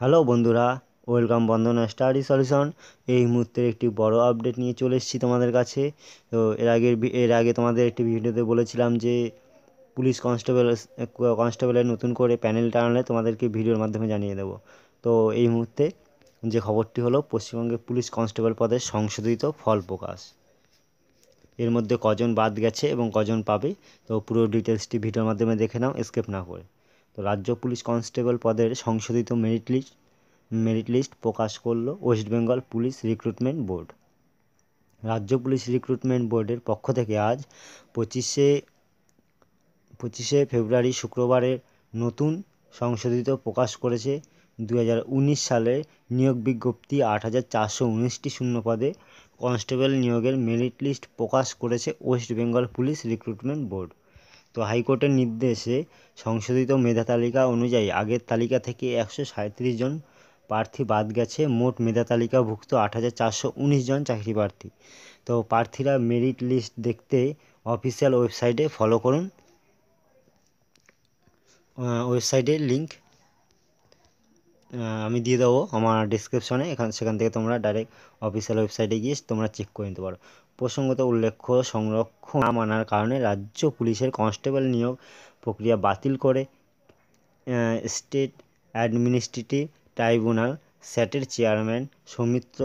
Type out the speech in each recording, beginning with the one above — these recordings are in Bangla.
হ্যালো বন্ধুরা ওয়েলকাম বন্দনা স্টাডি সলিউশন এই মুহূর্তের একটি বড় আপডেট নিয়ে চলে এসেছি তোমাদের কাছে তো এর আগের এর আগে তোমাদের একটি ভিডিওতে বলেছিলাম যে পুলিশ কনস্টেবল কনস্টেবলের নতুন করে প্যানেল টানলে তোমাদেরকে ভিডিওর মাধ্যমে জানিয়ে দেব তো এই মুহূর্তে যে খবরটি হলো পশ্চিমবঙ্গে পুলিশ কনস্টেবল পদের সংশোধিত ফল প্রকাশ এর মধ্যে কজন বাদ গেছে এবং কজন পাবে তো পুরো ডিটেলসটি ভিডিওর মাধ্যমে দেখে নাও স্কেপ না করে তো রাজ্য পুলিশ কনস্টেবল পদের সংশোধিত মেরিট লিস্ট মেরিট লিস্ট প্রকাশ করলো West Bengal police recruitment board রাজ্য পুলিশ রিক্রুটমেন্ট বোর্ডের পক্ষ থেকে আজ পঁচিশে পঁচিশে ফেব্রুয়ারি শুক্রবারের নতুন সংশোধিত প্রকাশ করেছে দু সালে নিয়োগ বিজ্ঞপ্তি আট হাজার চারশো উনিশটি পদে কনস্টেবল নিয়োগের মেরিট লিস্ট প্রকাশ করেছে West Bengal police recruitment board তো হাইকোর্টের নির্দেশে সংশোধিত মেধা তালিকা অনুযায়ী আগের তালিকা থেকে একশো সাঁইত্রিশ জন প্রার্থী বাদ গেছে মোট মেধা তালিকাভুক্ত আট হাজার চারশো উনিশ জন চাকরি প্রার্থী তো প্রার্থীরা মেরিট লিস্ট দেখতে অফিসিয়াল ওয়েবসাইটে ফলো করুন ওয়েবসাইটের লিঙ্ক আমি দিয়ে দেবো আমার ডিসক্রিপশনে এখান সেখান থেকে তোমরা ডাইরেক্ট অফিসিয়াল ওয়েবসাইটে গিয়ে তোমরা চেক করে নিতে পারো প্রসঙ্গত উল্লেখ্য সংরক্ষণ না মানার কারণে রাজ্য পুলিশের কনস্টেবল নিয়োগ প্রক্রিয়া বাতিল করে স্টেট অ্যাডমিনিস্ট্রেটিভ ট্রাইব্যুনাল স্যাটের চেয়ারম্যান সৌমিত্র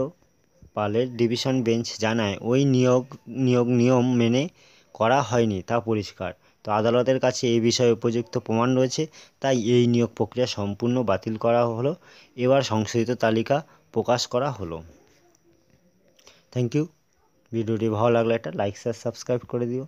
পালের ডিভিশন বেঞ্চ জানায় ওই নিয়োগ নিয়োগ নিয়ম মেনে করা হয়নি তা পরিষ্কার তো আদালতের কাছে এই বিষয়ে উপযুক্ত প্রমাণ রয়েছে তাই এই নিয়োগ প্রক্রিয়া সম্পূর্ণ বাতিল করা হলো এবার সংশোধিত তালিকা প্রকাশ করা হলো থ্যাংক ইউ ভিডিওটি ভালো লাগলে একটা লাইক শেয়ার সাবস্ক্রাইব করে দিও